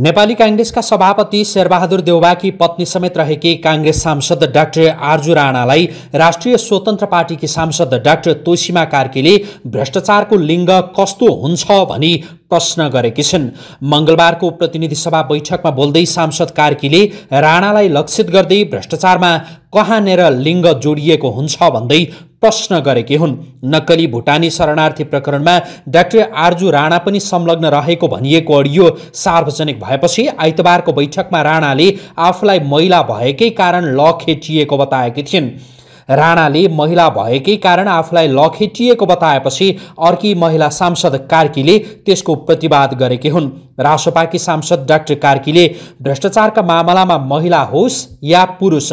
नेपाली काङ्ग्रेसका सभापति शेरबहादुर देउबाकी पत्नी समेत रहेकी काङ्ग्रेस सांसद डाक्टर आर्जु राणालाई राष्ट्रिय स्वतन्त्र पार्टीकी सांसद डाक्टर तोसीमा कार्कीले भ्रष्टाचारको लिङ्ग कस्तो हुन्छ भनी प्रश्न गरेकी छिन् मङ्गलबारको प्रतिनिधि सभा बैठकमा बोल्दै सांसद कार्कीले राणालाई लक्षित गर्दै भ्रष्टाचारमा कहाँनिर लिङ्ग जोडिएको हुन्छ भन्दै प्रश्न गरेकी हुन् नक्कली भुटानी शरणार्थी प्रकरणमा डाक्टर आर्जु राणा पनि संलग्न रहेको भनिएको अडियो सार्वजनिक भएपछि आइतबारको बैठकमा राणाले आफूलाई मैला भएकै कारण ल खेचिएको बताएकी थिइन् राणाले महिला भएकै कारण आफूलाई लखेटिएको बताएपछि अर्की महिला सांसद कार्कीले त्यसको प्रतिवाद गरेकी हुन् रासोपाकी सांसद डाक्टर कार्कीले भ्रष्टाचारका मामलामा महिला होस् या पुरुष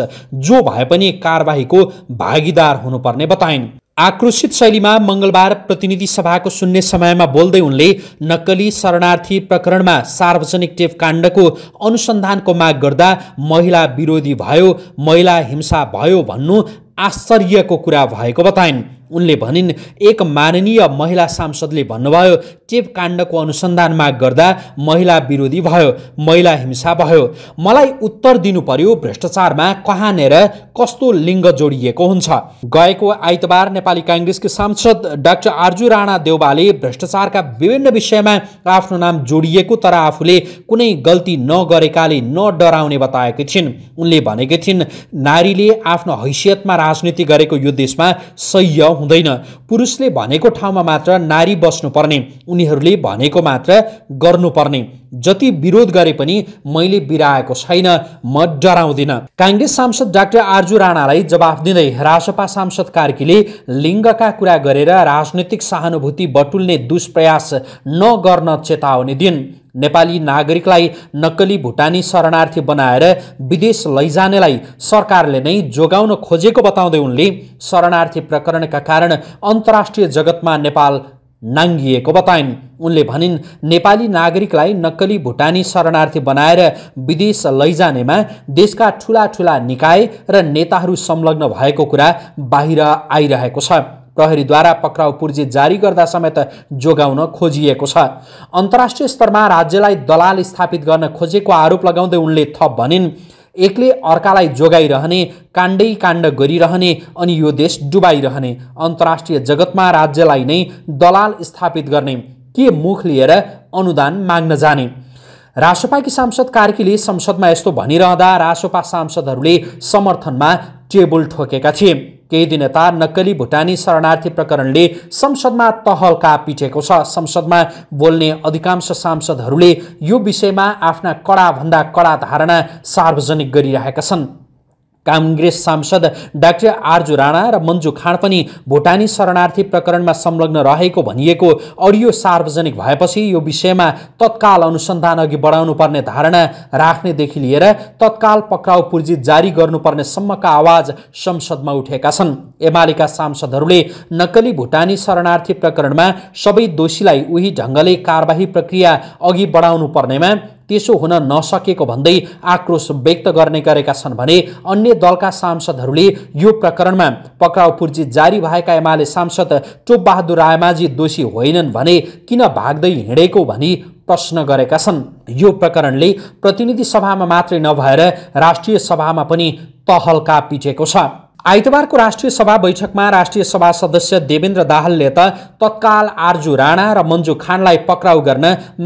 जो भए पनि कारवाहीको भागीदार हुनुपर्ने बताइन् आक्रोशित शैलीमा मङ्गलबार प्रतिनिधि सभाको शून्य समयमा बोल्दै उनले नक्कली शरणार्थी प्रकरणमा सार्वजनिक टेप काण्डको अनुसन्धानको माग गर्दा महिला विरोधी भयो महिला हिंसा भयो भन्नु आश्चर्यको कुरा भएको बताइन् उनले भनिन् एक माननीय महिला सांसदले भन्नुभयो चेप काण्डको अनुसन्धानमा गर्दा महिला विरोधी भयो महिला हिंसा भयो मलाई उत्तर दिनु पर्यो भ्रष्टाचारमा कहाँनिर कस्तो लिङ्ग जोडिएको हुन्छ गएको आइतबार नेपाली काङ्ग्रेसकी सांसद डाक्टर आर्जु राणा देउबाले भ्रष्टाचारका विभिन्न विषयमा आफ्नो नाम जोडिएको तर आफूले कुनै गल्ती नगरेकाले नडराउने बताएकी थिइन् उनले भनेकी थिइन् नारीले आफ्नो हैसियतमा राजनीति गरेको यो देशमा सह्य हुँदैन पुरुषले भनेको ठाउँमा मात्र नारी बस्नुपर्ने उनीहरूले भनेको मात्र गर्नुपर्ने जति विरोध गरे पनि मैले बिराएको छैन म डराउँदिन काङ्ग्रेस सांसद डाक्टर आर्जु राणालाई जवाफ दिँदै रासपा सांसद कार्कीले लिङ्गका कुरा गरेर राजनैतिक सहानुभूति बटुल्ने दुष्प्रयास नगर्न चेतावनी दिन नेपाली नागरिकलाई नक्कली भुटानी शरणार्थी बनाएर विदेश लैजानेलाई सरकारले नै जोगाउन खोजेको बताउँदै उनले शरणार्थी प्रकरणका कारण अन्तर्राष्ट्रिय जगतमा नेपाल नाङ्गिएको बताइन् उनले भनिन् नेपाली नागरिकलाई नक्कली भुटानी शरणार्थी बनाएर विदेश लैजानेमा देशका ठुला ठुला निकाय र नेताहरू संलग्न भएको कुरा बाहिर आइरहेको छ प्रहरीद्वारा पक्राउ पूर्जी जारी गर्दा समेत जोगाउन खोजिएको छ अन्तर्राष्ट्रिय स्तरमा राज्यलाई दलाल स्थापित गर्न खोजेको आरोप लगाउँदै उनले थप भनिन् एकले अर्कालाई जोगाइरहने काण्डै काण्ड गरिरहने अनि यो देश डुबाइरहने अन्तर्राष्ट्रिय जगतमा राज्यलाई नै दलाल स्थापित गर्ने के मुख लिएर अनुदान माग्न जाने रासोपाकी सांसद कार्कीले संसदमा यस्तो भनिरहँदा रासोपा सांसदहरूले समर्थनमा टेबल ठोकेका थिए केही दिन यता नक्कली भुटानी शरणार्थी प्रकरणले संसदमा तहलका पिटेको छ संसदमा बोल्ने अधिकांश सांसदहरूले यो विषयमा आफ्ना कडाभन्दा कडा धारणा सार्वजनिक गरिरहेका छन् काङ्ग्रेस सांसद डाक्टर आरजु राणा र मन्जु खाँड पनि भुटानी शरणार्थी प्रकरणमा संलग्न रहेको भनिएको अडियो सार्वजनिक भएपछि यो विषयमा तत्काल अनुसन्धान अघि बढाउनु पर्ने धारणा राख्नेदेखि लिएर तत्काल पक्राउ पुर्जी जारी गर्नुपर्ने सम्मका आवाज संसदमा उठेका छन् एमालेका सांसदहरूले नक्कली भुटानी शरणार्थी प्रकरणमा सबै दोषीलाई उही ढङ्गले कारवाही प्रक्रिया अघि बढाउनु पर्नेमा त्यसो हुन नसकेको भन्दै आक्रोश व्यक्त गर्ने गरेका छन् भने अन्य दलका सांसदहरूले यो प्रकरणमा पक्राउ जारी भएका एमाले सांसद टोपबहादुर रायमाझी दोषी होइनन् भने किन भाग्दै हिँडेको भनी प्रश्न गरेका छन् यो प्रकरणले प्रतिनिधि सभामा मात्रै नभएर राष्ट्रिय सभामा पनि तहल्का पिटेको छ आइतबारको राष्ट्रिय सभा बैठकमा राष्ट्रिय सभा सदस्य देवेन्द्र दाहालले त तत्काल आर्जु राणा र मन्जु खानलाई पक्राउ गर्न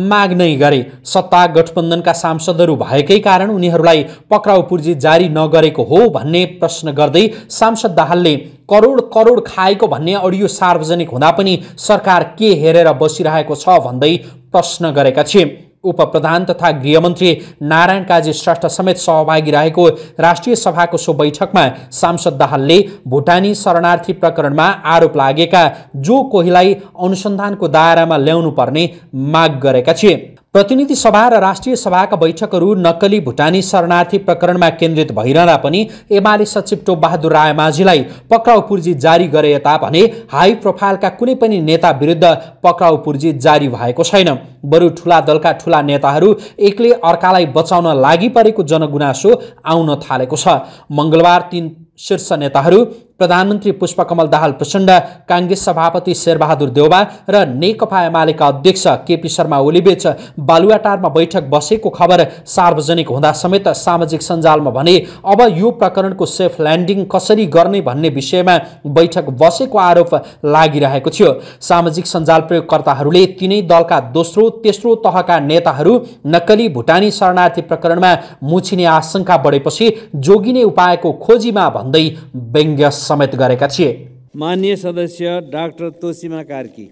माग नै गरे सत्ता गठबन्धनका सांसदहरू भएकै कारण उनीहरूलाई पक्राउ पूर्जी जारी नगरेको हो भन्ने प्रश्न गर्दै सांसद दाहालले करोड करोड खाएको भन्ने अडियो सार्वजनिक हुँदा पनि सरकार के हेरेर बसिरहेको छ भन्दै प्रश्न गरेका थिए उपप्रधान तथा गृहमन्त्री नारायण काजी श्रेष्ठ समेत सहभागी रहेको राष्ट्रिय सभाको सो बैठकमा सांसद दाहालले भुटानी शरणार्थी प्रकरणमा आरोप लागेका जो कोहीलाई अनुसन्धानको दायरामा ल्याउनुपर्ने माग गरेका थिए प्रतिनिधि सभा र राष्ट्रिय सभाका बैठकहरू नक्कली भुटानी शरणार्थी प्रकरणमा केन्द्रित भइरहँदा पनि एमाले सचिव टोपबहादुर रायमाझीलाई पक्राउ पूर्जी जारी गरे यता भने हाई प्रोफाइलका कुनै पनि नेता विरुद्ध पक्राउ पूर्जी जारी भएको छैन बरु ठुला दलका ठुला नेताहरू एकले अर्कालाई बचाउन लागि परेको जनगुनासो आउन थालेको छ मङ्गलबार तीन शीर्ष नेताहरू प्रधानमन्त्री पुष्पकमल दाहाल प्रचण्ड काङ्ग्रेस सभापति शेरबहादुर देउबा र नेकपा एमालेका अध्यक्ष केपी शर्मा ओलीबीच बालुवाटारमा बैठक बसेको खबर सार्वजनिक हुँदा समेत सामाजिक सञ्जालमा भने अब यो प्रकरणको सेफ ल्यान्डिङ कसरी गर्ने भन्ने विषयमा बैठक बसेको आरोप लागिरहेको थियो सामाजिक सञ्जाल प्रयोगकर्ताहरूले तिनै दलका दोस्रो तेस्रो तहका नेताहरू नक्कली भुटानी शरणार्थी प्रकरणमा मुछिने आशंका बढेपछि जोगिने उपायको खोजीमा भन्दै व्यङ्ग्य समेत गरेका थिए मान्य सदस्य डाक्टर तोसिमा कार्की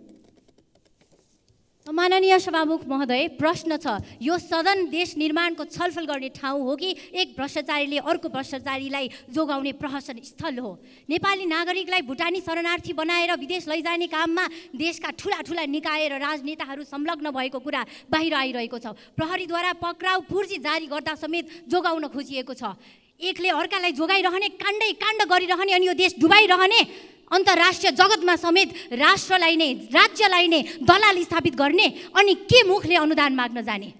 माननीय सभामुख महोदय प्रश्न छ यो सदन देश निर्माणको छलफल गर्ने ठाउँ हो कि एक भ्रष्टाचारीले अर्को भ्रष्टाचारीलाई जोगाउने प्रहसन स्थल हो नेपाली नागरिकलाई भुटानी शरणार्थी बनाएर विदेश लैजाने काममा देशका ठुला ठुला निकाय र राजनेताहरू संलग्न भएको कुरा बाहिर आइरहेको छ प्रहरीद्वारा पक्राउ पूर्जी जारी गर्दा समेत जोगाउन खोजिएको छ एकले अर्कालाई जोगाइरहने काण्डै काण्ड गरिरहने अनि यो देश डुबाइरहने अन्तर्राष्ट्रिय जगतमा समेत राष्ट्रलाई नै राज्यलाई नै दलाल स्थापित गर्ने अनि के मुखले अनुदान माग्न जाने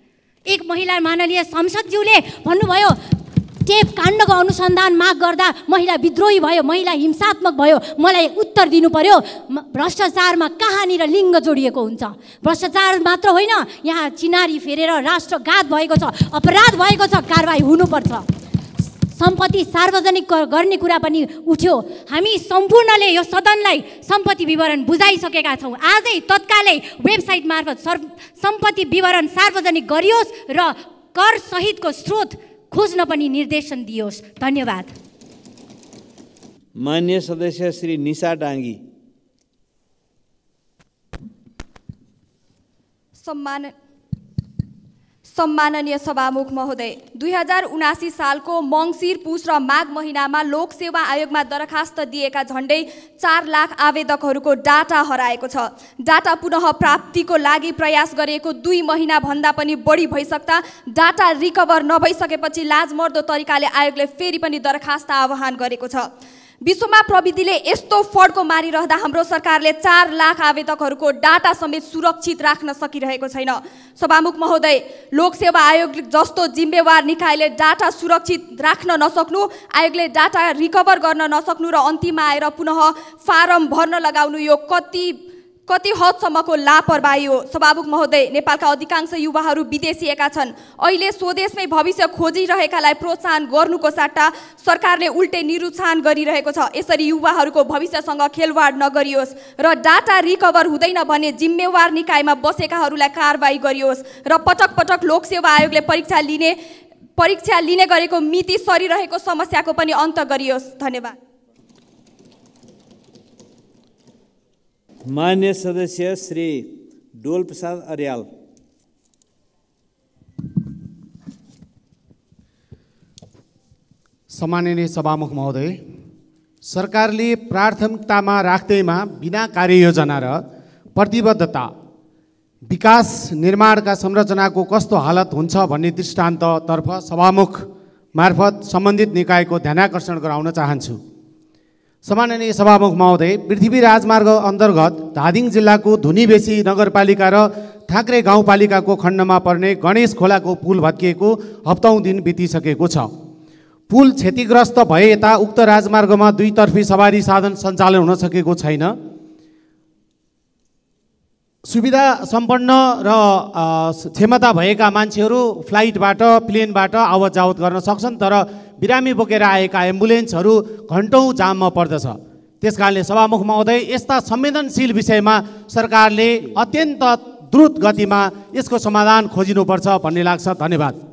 एक महिला माननीय संसदज्यूले भन्नुभयो टेप काण्डको अनुसन्धान माग गर्दा महिला विद्रोही भयो महिला हिंसात्मक भयो मलाई उत्तर दिनु पर्यो भ्रष्टाचारमा कहाँनिर लिङ्ग जोडिएको हुन्छ भ्रष्टाचार मात्र होइन यहाँ चिनारी फेरेर राष्ट्रघात भएको छ अपराध भएको छ कारवाही हुनुपर्छ सम्पत्ति सार्वजनिक गर्ने कुरा पनि उठ्यो हामी सम्पूर्णले यो सदनलाई सम्पत्ति विवरण बुझाइसकेका छौँ आजै तत्कालै वेबसाइट मार्फत सर् सम्पत्ति विवरण सार्वजनिक गरियोस् र कर सहितको स्रोत खोज्न पनि निर्देशन दियोस् धन्यवाद मान्य सदस्य श्री निशा डाङ्गी सम्मान सम्माननीय सभामुख महोदय दुई हजार उनासी सालको मङ्सिर पुष र माघ महिनामा लोकसेवा आयोगमा दरखास्त दिएका झन्डै चार लाख आवेदकहरूको डाटा हराएको छ डाटा पुनः प्राप्तिको लागि प्रयास गरिएको दुई महिनाभन्दा पनि बढी भइसक्दा डाटा रिकभर नभइसकेपछि लाजमर्दो तरिकाले आयोगले फेरि पनि दरखास्त आह्वान गरेको छ विश्वमा प्रविधिले यस्तो फड्को मारिरहँदा हाम्रो सरकारले चार लाख आवेदकहरूको डाटा समेत सुरक्षित राख्न सकिरहेको छैन सभामुख महोदय लोकसेवा आयोग जस्तो जिम्मेवार निकायले डाटा सुरक्षित राख्न नसक्नु आयोगले डाटा रिकभर गर्न नसक्नु र अन्तिममा आएर पुनः फारम भर्न लगाउनु यो कति कति हदसम्मको लापरवाही हो सभामुख महोदय नेपालका अधिकांश युवाहरू विदेशिएका छन् अहिले स्वदेशमै भविष्य खोजिरहेकालाई प्रोत्साहन गर्नुको साट्टा सरकारले उल्टै निरुत्साहन गरिरहेको छ यसरी युवाहरूको भविष्यसँग खेलवाड नगरियोस् र डाटा रिकभर हुँदैन भने जिम्मेवार निकायमा बसेकाहरूलाई कारवाही गरियोस् र पटक पटक लोकसेवा आयोगले परीक्षा लिने परीक्षा लिने गरेको मिति सरिरहेको समस्याको पनि अन्त गरियोस् धन्यवाद मान्य सदस्य श्री डोलप्रसाद अर्याल सम्माननीय सभामुख महोदय सरकारले प्राथमिकतामा राख्दैमा बिना कार्ययोजना र प्रतिबद्धता विकास निर्माणका संरचनाको कस्तो हालत हुन्छ भन्ने दृष्टान्ततर्फ सभामुख मार्फत सम्बन्धित निकायको ध्यानाकर्षण गराउन चाहन्छु सम्माननीय सभामुख महोदय पृथ्वी राजमार्ग अन्तर्गत धादिङ जिल्लाको धुनीबेसी नगरपालिका र थाक्रे गाउँपालिकाको खण्डमा पर्ने गणेश खोलाको पुल भत्किएको हप्ताउँ दिन बितिसकेको छ पुल क्षतिग्रस्त भए यता उक्त राजमार्गमा दुईतर्फी सवारी साधन सञ्चालन हुन सकेको छैन सुविधा सम्पन्न र क्षमता भएका मान्छेहरू फ्लाइटबाट प्लेनबाट आवत जावत गर्न सक्छन् तर बिरामी बोकेर आएका एम्बुलेन्सहरू घन्टौँ जाममा पर्दछ त्यस कारणले सभामुखमा आउँदै यस्ता संवेदनशील विषयमा सरकारले अत्यन्त द्रुत गतिमा यसको समाधान खोजिनुपर्छ भन्ने लाग्छ धन्यवाद